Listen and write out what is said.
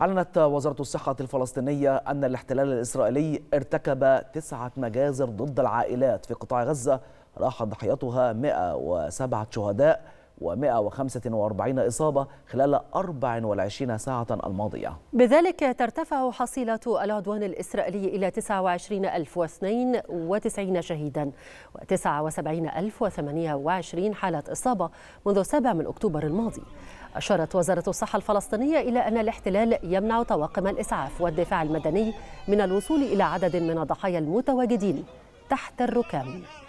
أعلنت وزارة الصحة الفلسطينية أن الاحتلال الإسرائيلي ارتكب تسعة مجازر ضد العائلات في قطاع غزة راح ضحيتها 107 شهداء و145 إصابة خلال 24 ساعة الماضية بذلك ترتفع حصيلة العدوان الإسرائيلي إلى 29092 شهيدا و79028 حالة إصابة منذ 7 من أكتوبر الماضي أشارت وزارة الصحة الفلسطينية إلى أن الاحتلال يمنع طواقم الإسعاف والدفاع المدني من الوصول إلى عدد من الضحايا المتواجدين تحت الركام